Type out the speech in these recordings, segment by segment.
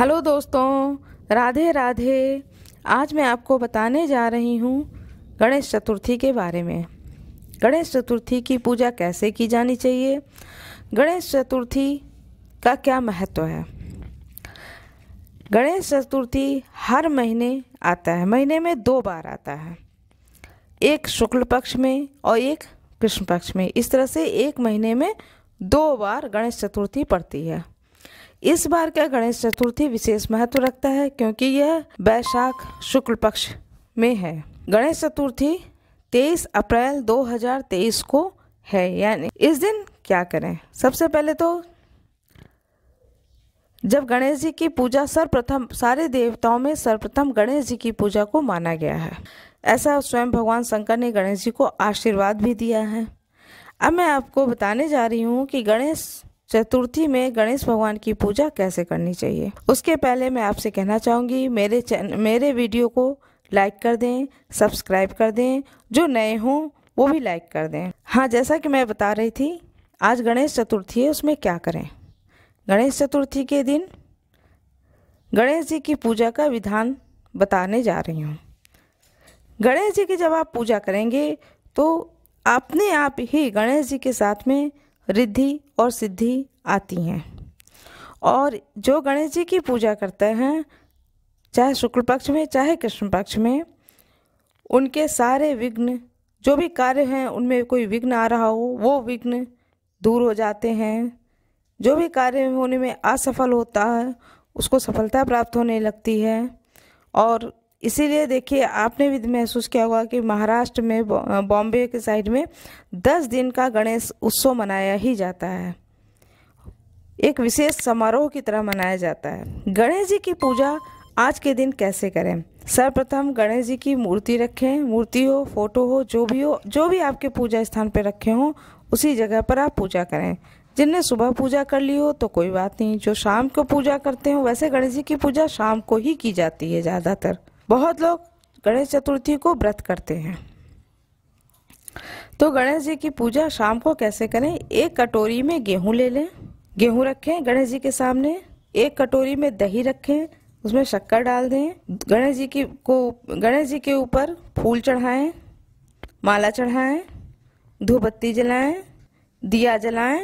hello दोस्तों राधे राधे आज मैं आपको बताने जा रही हूँ गणेश चतुर्थी के बारे में गणेश चतुर्थी की पूजा कैसे की जानी चाहिए गणेश चतुर्थी का क्या महत्व है गणेश चतुर्थी हर महीने आता है महीने में दो बार आता है एक शुक्ल पक्ष में और एक कृष्ण पक्ष में इस तरह से एक महीने में दो बार गणेश चतुर्थी पड़ती है इस बार का गणेश चतुर्थी विशेष महत्व रखता है क्योंकि यह वैशाख शुक्ल पक्ष में है गणेश चतुर्थी 23 अप्रैल 2023 को है यानी इस दिन क्या करें सबसे पहले तो जब गणेश जी की पूजा सर्वप्रथम सारे देवताओं में सर्वप्रथम गणेश जी की पूजा को माना गया है ऐसा स्वयं भगवान शंकर ने गणेश जी को आशीर्वाद भी दिया है अब मैं आपको बताने जा रही हूँ कि गणेश चतुर्थी में गणेश भगवान की पूजा कैसे करनी चाहिए उसके पहले मैं आपसे कहना चाहूँगी मेरे मेरे वीडियो को लाइक कर दें सब्सक्राइब कर दें जो नए हों वो भी लाइक कर दें हाँ जैसा कि मैं बता रही थी आज गणेश चतुर्थी है उसमें क्या करें गणेश चतुर्थी के दिन गणेश जी की पूजा का विधान बताने जा रही हूँ गणेश जी की जब आप पूजा करेंगे तो अपने आप ही गणेश जी के साथ में रिद्धि और सिद्धि आती हैं और जो गणेश जी की पूजा करते हैं चाहे शुक्ल पक्ष में चाहे कृष्ण पक्ष में उनके सारे विघ्न जो भी कार्य हैं उनमें कोई विघ्न आ रहा हो वो विघ्न दूर हो जाते हैं जो भी कार्य होने में असफल होता है उसको सफलता प्राप्त होने लगती है और इसीलिए देखिए आपने भी महसूस किया होगा कि महाराष्ट्र में बॉम्बे के साइड में दस दिन का गणेश उत्सव मनाया ही जाता है एक विशेष समारोह की तरह मनाया जाता है गणेश जी की पूजा आज के दिन कैसे करें सर्वप्रथम गणेश जी की मूर्ति रखें मूर्ति हो फोटो हो जो भी हो जो भी आपके पूजा स्थान पर रखे हों उसी जगह पर आप पूजा करें जिनने सुबह पूजा कर ली हो तो कोई बात नहीं जो शाम को पूजा करते हो वैसे गणेश जी की पूजा शाम को ही की जाती है ज़्यादातर बहुत लोग गणेश चतुर्थी को व्रत करते हैं तो गणेश जी की पूजा शाम को कैसे करें एक कटोरी में गेहूं ले लें गेहूं रखें गणेश जी के सामने एक कटोरी में दही रखें उसमें शक्कर डाल दें गणेश जी की को गणेश जी के ऊपर फूल चढ़ाएं माला चढ़ाएं धूपबत्ती जलाएं दिया जलाएं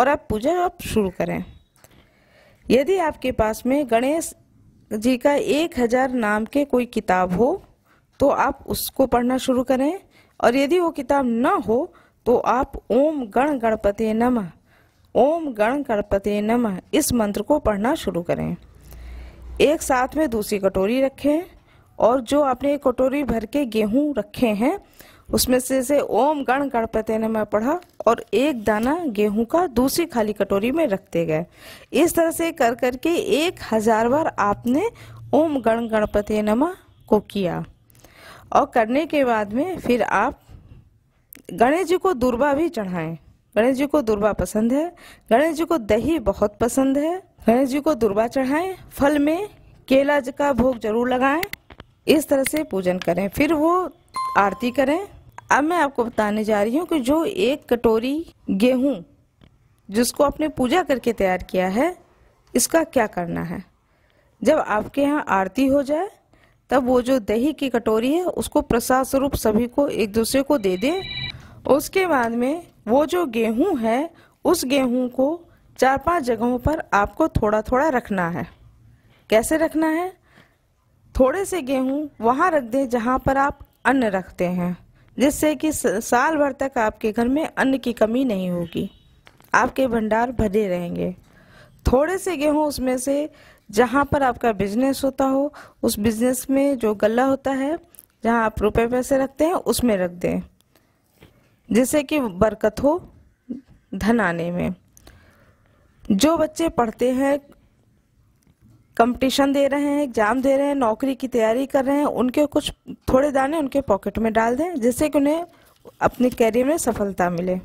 और आप पूजा आप शुरू करें यदि आपके पास में गणेश जी का एक हजार नाम के कोई किताब हो तो आप उसको पढ़ना शुरू करें और यदि वो किताब ना हो तो आप ओम गण गणपते नमः ओम गण गणपते नमः इस मंत्र को पढ़ना शुरू करें एक साथ में दूसरी कटोरी रखें और जो आपने एक कटोरी भर के गेहूं रखे हैं उसमें से से ओम गण गणपति ने मैं पढ़ा और एक दाना गेहूं का दूसरी खाली कटोरी में रखते गए इस तरह से कर करके एक हजार बार आपने ओम गण गणपति नमा को किया और करने के बाद में फिर आप गणेश जी को दुर्बा भी चढ़ाएं गणेश जी को दुर्बा पसंद है गणेश जी को दही बहुत पसंद है गणेश जी को दुर्बा चढ़ाएं फल में केला का भोग जरूर लगाएं इस तरह से पूजन करें फिर वो आरती करें अब मैं आपको बताने जा रही हूँ कि जो एक कटोरी गेहूँ जिसको आपने पूजा करके तैयार किया है इसका क्या करना है जब आपके यहाँ आरती हो जाए तब वो जो दही की कटोरी है उसको प्रसाद स्वरूप सभी को एक दूसरे को दे दें उसके बाद में वो जो गेहूँ है उस गेहूँ को चार पांच जगहों पर आपको थोड़ा थोड़ा रखना है कैसे रखना है थोड़े से गेहूँ वहाँ रख दें जहाँ पर आप अन्न रखते हैं जिससे कि साल भर तक आपके घर में अन्न की कमी नहीं होगी आपके भंडार भरे रहेंगे थोड़े से गेहूँ उसमें से जहाँ पर आपका बिजनेस होता हो उस बिजनेस में जो गला होता है जहाँ आप रुपए पैसे रखते हैं उसमें रख दें जिससे कि बरकत हो धन आने में जो बच्चे पढ़ते हैं कंपटीशन दे रहे हैं एग्जाम दे रहे हैं नौकरी की तैयारी कर रहे हैं उनके कुछ थोड़े दाने उनके पॉकेट में डाल दें जिससे कि उन्हें अपने कैरियर में सफलता मिले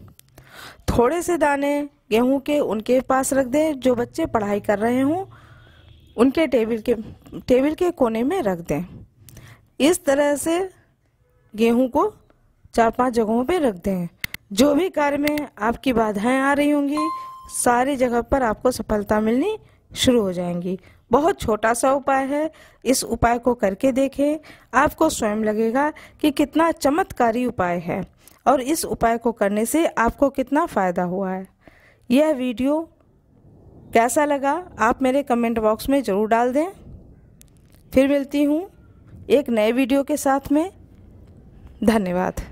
थोड़े से दाने गेहूं के उनके पास रख दें जो बच्चे पढ़ाई कर रहे हों उनके टेबल के टेबल के कोने में रख दें इस तरह से गेहूं को चार पांच जगहों पर रख दें जो भी कार्य में आपकी बाधाएं आ रही होंगी सारी जगह पर आपको सफलता मिलनी शुरू हो जाएंगी बहुत छोटा सा उपाय है इस उपाय को करके देखें आपको स्वयं लगेगा कि कितना चमत्कारी उपाय है और इस उपाय को करने से आपको कितना फ़ायदा हुआ है यह वीडियो कैसा लगा आप मेरे कमेंट बॉक्स में ज़रूर डाल दें फिर मिलती हूँ एक नए वीडियो के साथ में धन्यवाद